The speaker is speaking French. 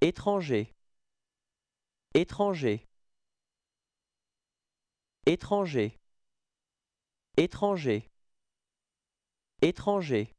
Étranger étranger étranger étranger étranger